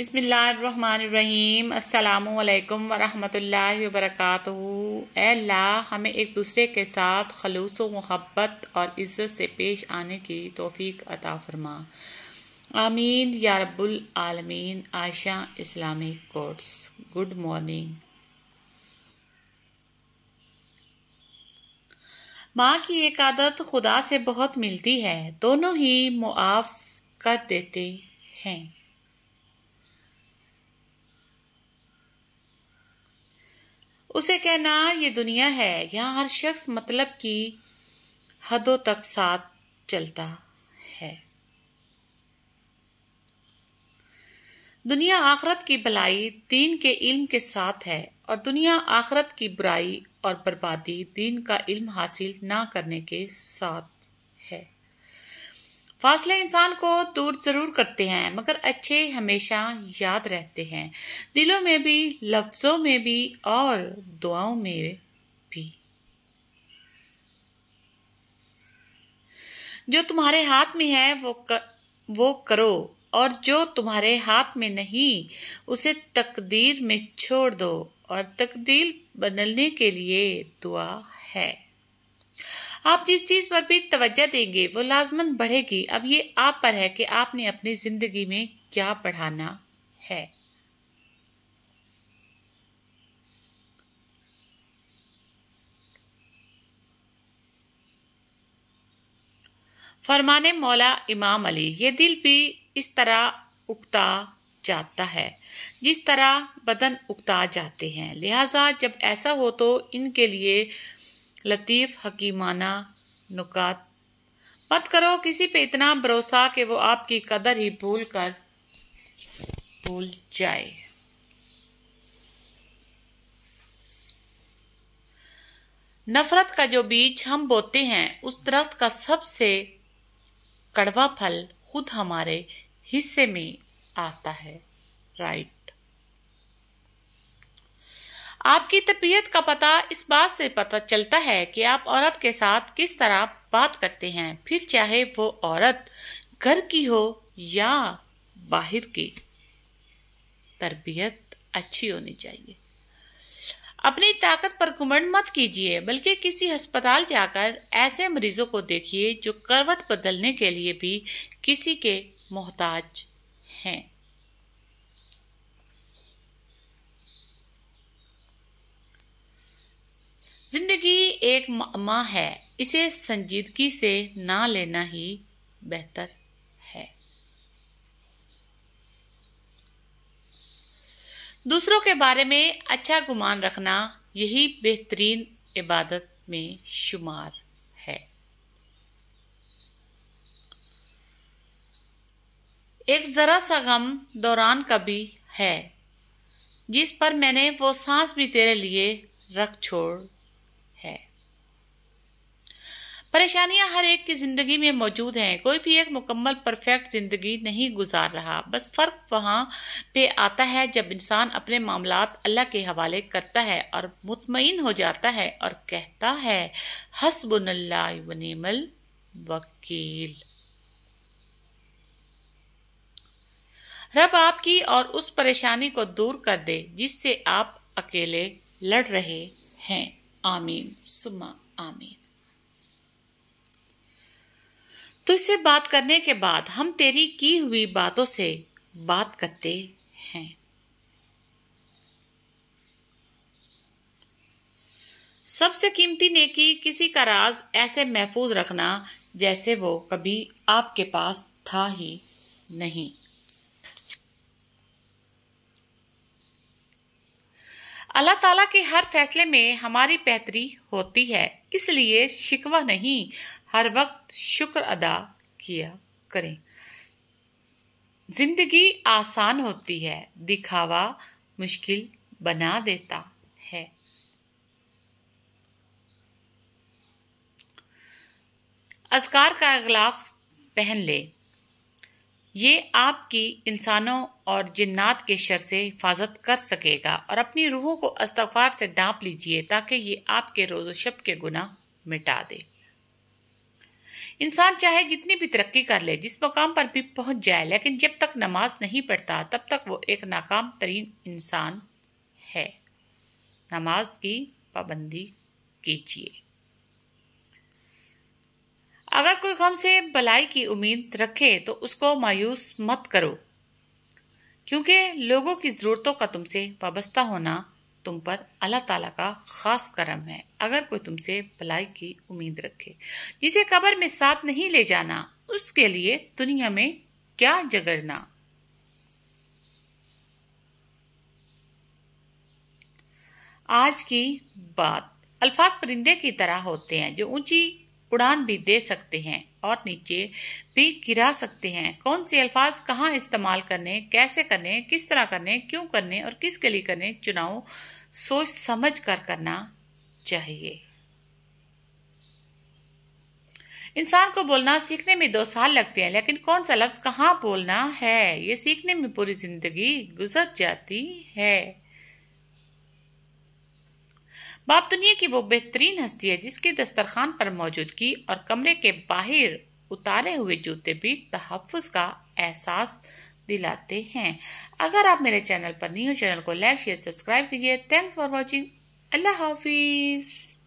बिसमीम् अल्लाम वरहमल वरक अल्लाह हमें एक दूसरे के साथ खलूस मोहब्बत और इज़्ज़त से पेश आने की तोफ़ी अता फरमा आमीन या रब्बुल आलमीन Ayesha Islamic quotes good morning माँ की एक आदत खुदा से बहुत मिलती है दोनों ही मुआफ़ कर देते हैं उसे कहना ये दुनिया है यहाँ हर शख्स मतलब की हदों तक साथ चलता है दुनिया आखरत की भलाई दीन के इल्म के साथ है और दुनिया आखरत की बुराई और बर्बादी दीन का इल्म हासिल ना करने के साथ फासले इंसान को दूर ज़रूर करते हैं मगर अच्छे हमेशा याद रहते हैं दिलों में भी लफ्ज़ों में भी और दुआओं में भी जो तुम्हारे हाथ में है वो कर, वो करो और जो तुम्हारे हाथ में नहीं उसे तकदीर में छोड़ दो और तकदीर बदलने के लिए दुआ है आप जिस चीज़ पर भी तवज्जा देंगे वो लाजमन बढ़ेगी अब ये आप पर है कि आपने अपनी ज़िंदगी में क्या बढ़ाना है फरमाने मौला इमाम अली ये दिल भी इस तरह उगता जाता है जिस तरह बदन उगता जाते हैं लिहाजा जब ऐसा हो तो इनके लिए लतीफ़ हकीमाना नुकात मत करो किसी पे इतना भरोसा कि वो आपकी कदर ही भूल कर भूल जाए नफरत का जो बीज हम बोते हैं उस दरख्त का सबसे कड़वा फल खुद हमारे हिस्से में आता है राइट आपकी तबीयत का पता इस बात से पता चलता है कि आप औरत के साथ किस तरह बात करते हैं फिर चाहे वो औरत घर की हो या बाहर की तरबियत अच्छी होनी चाहिए अपनी ताकत पर घुमंड मत कीजिए बल्कि किसी अस्पताल जाकर ऐसे मरीजों को देखिए जो करवट बदलने के लिए भी किसी के मोहताज हैं जिंदगी एक माँ है इसे संजीदगी से ना लेना ही बेहतर है दूसरों के बारे में अच्छा गुमान रखना यही बेहतरीन इबादत में शुमार है एक ज़रा सा गम दौरान का भी है जिस पर मैंने वो सांस भी तेरे लिए रख छोड़ है परेशानियां हर एक की ज़िंदगी में मौजूद हैं कोई भी एक मुकम्मल परफेक्ट ज़िंदगी नहीं गुजार रहा बस फ़र्क वहां पे आता है जब इंसान अपने मामला अल्लाह के हवाले करता है और मुतमिन हो जाता है और कहता है हसबुल्ला वकील रब आपकी और उस परेशानी को दूर कर दे जिससे आप अकेले लड़ रहे हैं आमीन सुमा आमीन तुझसे तो बात करने के बाद हम तेरी की हुई बातों से बात करते हैं सबसे कीमती नेकी किसी का राज ऐसे महफूज रखना जैसे वो कभी आपके पास था ही नहीं अल्लाह ताला के हर फैसले में हमारी बेहतरी होती है इसलिए शिकवा नहीं हर वक्त शुक्र अदा किया करें जिंदगी आसान होती है दिखावा मुश्किल बना देता है अजकार का अगलाफ पहन ले ये आपकी इंसानों और जिन्नात के शर से हिफाजत कर सकेगा और अपनी रूहों को अस्तफार से डांप लीजिए ताकि ये आपके रोज़ शब के गुना मिटा दे इंसान चाहे जितनी भी तरक्की कर ले जिस मकाम पर भी पहुंच जाए लेकिन जब तक नमाज नहीं पढ़ता तब तक वो एक नाकाम तरीन इंसान है नमाज की पाबंदी कीजिए अगर कोई से भलाई की उम्मीद रखे तो उसको मायूस मत करो क्योंकि लोगों की ज़रूरतों का तुमसे वाबस्ता होना तुम पर अल्लाह ताला का ख़ास करम है अगर कोई तुमसे भलाई की उम्मीद रखे जिसे कब्र में साथ नहीं ले जाना उसके लिए दुनिया में क्या जगड़ना आज की बात अल्फाज परिंदे की तरह होते हैं जो ऊंची उड़ान भी दे सकते हैं और नीचे भी गिरा सकते हैं कौन से अल्फाज कहाँ इस्तेमाल करने कैसे करने किस तरह करने क्यों करने और किसके लिए करने चुनाव सोच समझ कर करना चाहिए इंसान को बोलना सीखने में दो साल लगते हैं लेकिन कौन सा लफ्ज़ कहाँ बोलना है ये सीखने में पूरी ज़िंदगी गुजर जाती है बाप दुनिया की वो बेहतरीन हस्ती है जिसके दस्तरखान पर मौजूदगी और कमरे के बाहर उतारे हुए जूते भी तहफ़ का एहसास दिलाते हैं अगर आप मेरे चैनल पर न्यू चैनल को लाइक शेयर सब्सक्राइब कीजिए थैंक्स फॉर वॉचिंग अल्लाह हाफिज़